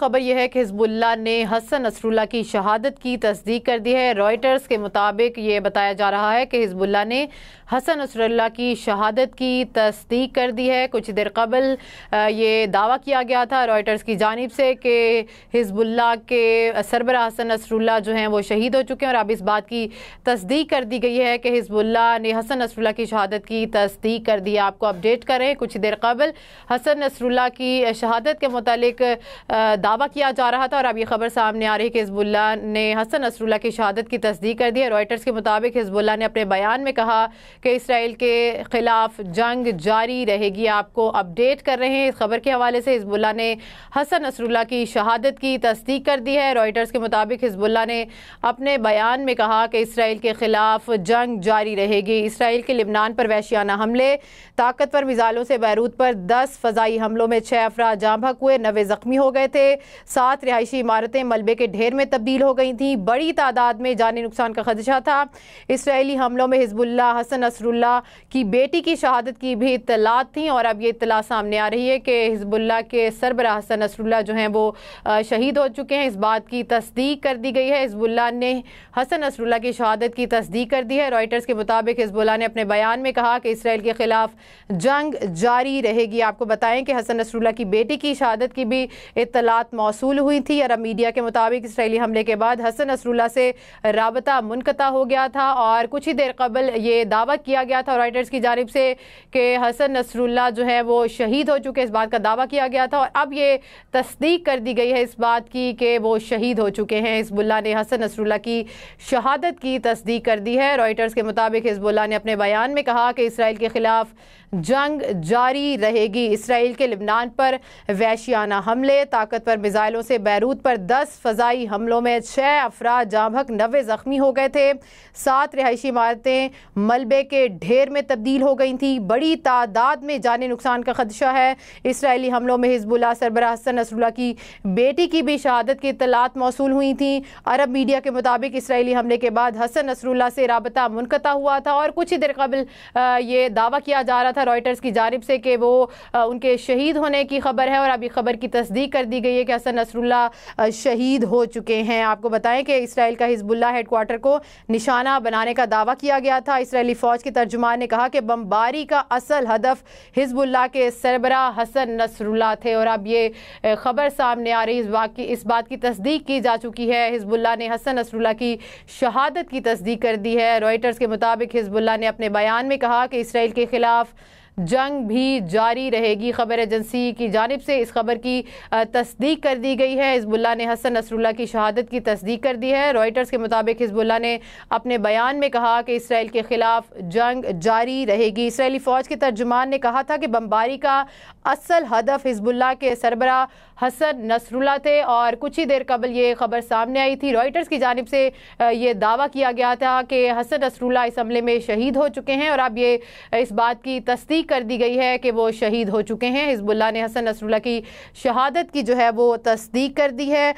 खबर यह है कि हिजबुल्ला ने हसन असरुल्ला की शहादत की तस्दीक कर दी है रॉयटर्स के मुताबिक ये बताया जा रहा है कि हिजबुल्ला ने हसन असरुल्ला की शहादत की तस्दीक कर दी है कुछ देर कबल ये दावा किया गया था रॉयटर्स की जानब से कि हिजबुल्ला के सरबरा हसन असरुल्ला जो हैं वो शहीद हो चुके हैं और अब इस बात की तस्दीक कर दी गई है कि हिजबुल्ला ने हसन असरुल्ला की शहादत की तस्दीक कर दी है आपको अपडेट करें कुछ देर कबल हसन असरुल्ला की शहादत के मतलब दावा किया जा रहा था और अब ये खबर सामने आ रही है कि हिजबुल्ला ने हसन नसरुल्ला की शहादत की तस्दीक कर दी है रॉयटर्स के मुताबिक हिजबुल्ला ने अपने बयान में कहा कि इसराइल के ख़िलाफ़ जंग जारी रहेगी आपको अपडेट कर रहे हैं इस खबर के हवाले से हिजबुल्ला ने हसन नसरुल्ला की शहादत की तस्दीक कर दी है रॉयटर्स के मुताबिक हिजबुल्ला ने अपने बयान में कहा कि इसराइल के ख़िलाफ़ जंग जारी रहेगी इसराइल के लिबनान पर वैशियाना हमले ताकतवर मिज़ालों से बैरूत पर दस फ़जाई हमलों में छः अफरा जाम भक हुए नवे ज़ख्मी हो गए थे से सात रिहायशी इमारतें मलबे के ढेर में तब्दील हो गई थी बड़ी तादाद में जानी नुकसान का खदशा था इसराइली हमलों में हिजबुल्ला हसन असरुल्ला की बेटी की शहादत की भी इतलात थी और अब ये इतला सामने आ रही है कि हिजबुल्ला के सरबरा हसन असरुल्ला जो हैं वो शहीद हो चुके हैं इस बात की तस्दीक कर दी गई है हिजबुल्ला ने हसन असरुल्ला की शहादत की तस्दीक कर दी है रॉयटर्स के मुताबिक हिजबुल्ला ने अपने बयान में कहा कि इसराइल के खिलाफ जंग जारी रहेगी आपको बताएं कि हसन असरुल्ला की बेटी की शहादत की भी इतला मालूमात मौसू हुई थी अरब मीडिया के मुताबिक इसराइली हमले के बाद हसन असरुल्ला से रबता मुनकता हो गया था और कुछ ही देर कबल ये दावा किया गया था राइटर्स की जानब से कि हसन नसरुल्ला जो है वो शहीद हो चुके इस बात का दावा किया गया था और अब ये तस्दीक कर दी गई है इस बात की कि वो शहीद हो चुके हैं हिजबुल्ला ने हसन नसरुल्ला की शहादत की तस्दीक कर दी है रॉयटर्स के मुताबिक हिजबुल्ला ने अपने बयान में कहा कि इसराइल के खिलाफ जंग जारी रहेगी इसराइल के लिबनान पर वैशियाना हमले ताकतवर मिज़ाइलों से बैरूत पर दस फजाई हमलों में छः अफराद जामहक नवे ज़ख्मी हो गए थे सात रिहायशी इमारतें मलबे के ढेर में तब्दील हो गई थी बड़ी तादाद में जानी नुकसान का खदशा है इसराइली हमलों में हिजबुल्ला सरबरा हसन नसरुल्ला की बेटी की भी शहादत की इतलात मौसू हुई थी अरब मीडिया के मुताबिक इसराइली हमले के बाद हसन नसरुल्ला से रबता मुनकता हुआ था और कुछ ही देर कबल ये दावा किया जा रहा था रॉयटर्स की जानब से कि वो उनके शहीद होने की खबर है और अब खबर की तस्दीक कर दी गई है कि हसन नसरुल्ला शहीद हो चुके हैं आपको बताएं कि इसराइल का हिजबुल्ला हेडकोार्टर को निशाना बनाने का दावा किया गया था इसराइली फ़ौज के तर्जुमान ने कहा कि बमबारी का असल हदफ हिजबुल्ला के सरबरा हसन नसरुल्ला थे और अब ये खबर सामने आ रही इस बात की इस बात की तस्दीक की जा चुकी है हिजबुल्ला ने हसन नसरुल्ला की शहादत की तस्दीक कर दी है रॉयटर्स के मुताबिक हिजबुल्ला ने अपने बयान में कहा कि इसराइल के खिलाफ जंग भी जारी रहेगी खबर एजेंसी की जानब से इस खबर की तस्दीक कर दी गई है हिजबुल्ला ने हसन नसरुल्ला की शहादत की तस्दीक कर दी है रॉयटर्स के मुताबिक हिजबुल्ला ने अपने बयान में कहा कि इसराइल के खिलाफ जंग जारी रहेगी इसराइली फ़ौज के तर्जुमान ने कहा था कि बम्बारी का असल हदफ हिजबुल्ला के सरबरा हसन नसरुल्ला थे और कुछ ही देर कबल ये खबर सामने आई थी रॉयटर्स की जानब से ये दावा किया गया था कि हसन नसरुल्ला इस हमले में शहीद हो चुके हैं और अब ये इस बात की तस्दीक कर दी गई है कि वो शहीद हो चुके हैं हिजबुल्ला ने हसन नसरुल्ला की शहादत की जो है वो तस्दीक कर दी है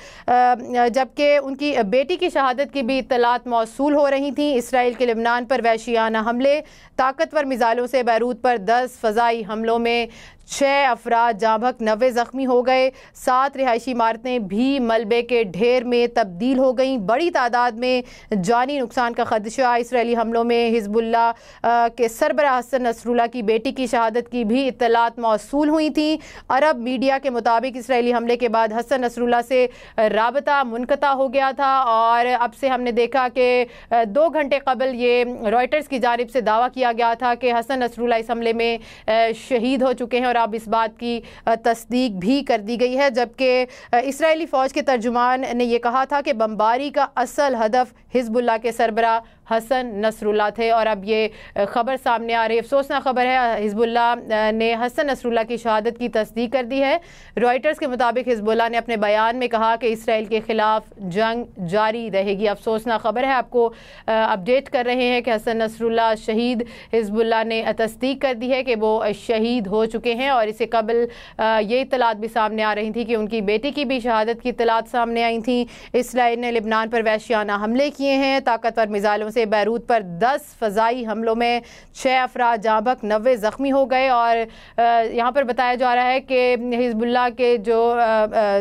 जबकि उनकी बेटी की शहादत की भी इतलात मौसू हो रही थी इसराइल के लबनान पर वैशियाना हमले ताकतवर मिज़ालों से बैरूत पर दस फ़जाई हमलों में छः अफराद जामक नवे ज़ख्मी हो गए सात रिहायशी इमारतें भी मलबे के ढेर में तब्दील हो गईं बड़ी तादाद में जानी नुकसान का खदशा इसराइली हमलों में हिजबुल्ला के सरबरा हसन नसरुल्ला की बेटी की शहादत की भी इतलात मौसू हुई थी अरब मीडिया के मुताबिक इसराइली हमले के बाद हसन नसरुल्ला से रबता मुनकता हो गया था और अब से हमने देखा कि दो घंटे कबल ये रॉयटर्स की जानब से दावा किया गया था कि हसन नसरुल्ला इस हमले में शहीद हो चुके हैं और अब इस बात की तस्दीक भी कर दी गई है जबकि इसराइली फ़ौज के तर्जुमान ने यह कहा था कि बम्बारी का असल हदफ हिजबुल्ला के सरबरा हसन नसरुल्ला थे और अब ये खबर सामने आ रही है अफसोसना खबर है हिजबुल्ला ने हसन नसरुल्ला की शहादत की तस्दीक कर दी है रॉयटर्स के मुताबिक हिजबुल्ला ने अपने बयान में कहा कि इसराइल के ख़िलाफ़ जंग जारी रहेगी अफसोसना खबर है आपको अपडेट कर रहे हैं कि हसन नसरुल्ला शहीद हिजबुल्ला ने तस्दीक कर दी है कि वो शहीद हो चुके हैं और इससे कबल ये इतलात भी सामने आ रही थी कि उनकी बेटी की भी शहादत की इतलात सामने आई थी इसराइल ने लिबनान पर वैश्याना हमले किए हैं ताकतवर मिज़ाइलों से से बैरूत पर दस फ़जाई हमलों में छः अफरा जहाँ नब्बे ज़ख्मी हो गए और यहाँ पर बताया जा रहा है कि हिजबुल्ला के जो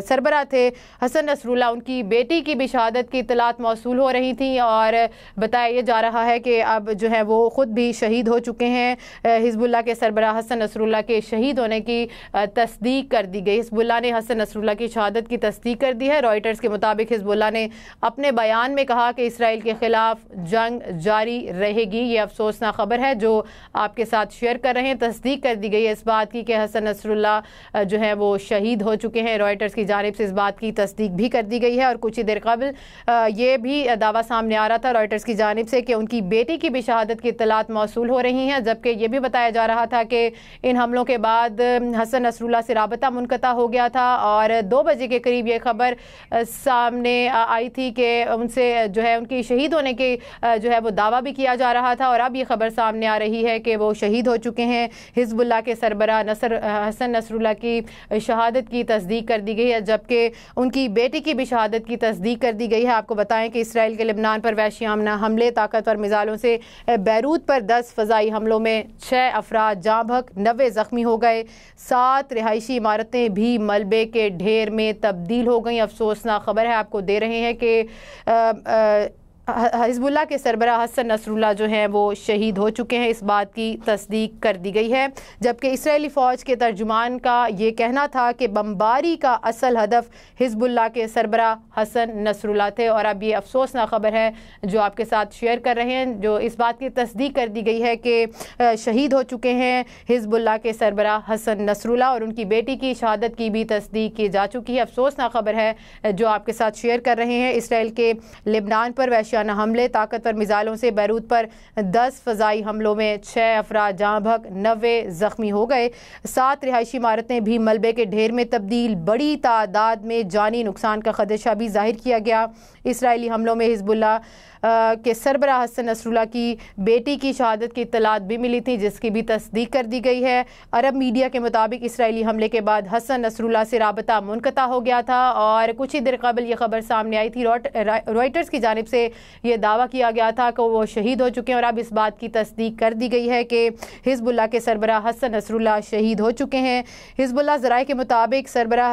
सरबरा थे हसन नसरुल्ला उनकी बेटी की भी शहादत की इतलात मौसू हो रही थी और बताया जा रहा है कि अब जो है वो ख़ुद भी शहीद हो चुके हैं हिजबुल्ला के सरबरा हसन नसरुल्ला के शहीद होने की तस्दीक कर दी गई हिजबुल्ला ने हसन नसरुल्ला की शहादत की तस्दीक कर दी है रॉयटर्स के मुताबिक हिजबुल्ला ने अपने बयान में कहा कि इसराइल के ख़िलाफ़ जंग जंग जारी रहेगी ये अफसोसनाक खबर है जो आपके साथ शेयर कर रहे हैं तस्दीक कर दी गई है इस बात की कि हसन नसरुल्ला जो है वो शहीद हो चुके हैं रॉयटर्स की जानब से इस बात की तस्दीक भी कर दी गई है और कुछ ही देर कबल ये भी दावा सामने आ रहा था रॉयटर्स की जानब से कि उनकी बेटी की भी शहादत की इतलात मौसू हो रही हैं जबकि ये भी बताया जा रहा था कि इन हमलों के बाद हसन नसरुल्ला से रबता मुनकता हो गया था और दो बजे के करीब ये खबर सामने आई थी कि उनसे जो है उनकी शहीद होने के जो है वो दावा भी किया जा रहा था और अब ये खबर सामने आ रही है कि वो शहीद हो चुके हैं हिजबुल्ला के सरबरा नसर हसन नसरुल्ला की शहादत की तस्दीक कर दी गई है जबकि उनकी बेटी की भी शहादत की तस्दीक कर दी गई है आपको बताएं कि इसराइल के लिबनान पर वैश्यामना हमले ताकतवर मिज़ालों से बैरूत पर दस फ़जाई हमलों में छः अफराद भक नबे ज़ख्मी हो गए सात रिहायशी इमारतें भी मलबे के ढेर में तब्दील हो गई अफसोसनाक खबर है आपको दे रहे हैं कि हिजबुल्ला के सरबरा हसन नसरुल्ला जो हैं वो शहीद हो चुके हैं इस बात की तस्दीक कर दी गई है जबकि इसराइली फ़ौज के तर्जुमान का ये कहना था कि बम्बारी का असल हदफ हिजबुल्ला के सरबरा हसन नसरुल्ला थे और अब ये अफसोसना ख़बर है जो आपके साथ शेयर कर रहे हैं जो इस बात की तस्दीक कर दी गई है कि शहीद हो चुके हैं हिजबुल्ला के सरबरा हसन नसरुल्ला और उनकी बेटी की शहादत की भी तस्दीक की जा चुकी है अफसोसना ख़बर है जो आपके साथ शेयर कर रहे हैं इसराइल के लिबनान पर वैश्य आशियाना हमले ताकतवर मिज़ाइलों से बैरूत पर दस फजाई हमलों में छः अफरा जहाँ भग नबे ज़ख्मी हो गए सात रिहायशी इमारतें भी मलबे के ढेर में तब्दील बड़ी तादाद में जानी नुकसान का खदशा भी जाहिर किया गया इसराइली हमलों में हिजबुल्ला के सरबरा हसन नसरुल्ला की बेटी की शहादत की इतलात भी मिली थी जिसकी भी तस्दीक कर दी गई है अरब मीडिया के मुताबिक इसराइली हमले के बाद हसन नसरुल्ला से रबता मुनकता हो गया था और कुछ ही देर कबल ये खबर सामने आई थी रॉयटर्स की जानब से ये दावा किया गया था कि वो शहीद हो चुके हैं और अब इस बात की तस्दीक कर दी गई है कि हिजबुल्ला के सरबरा हसन नसरुल्ला शहीद हो चुके हैं हिजबुल्ला जराए के मुताबिक सरबरा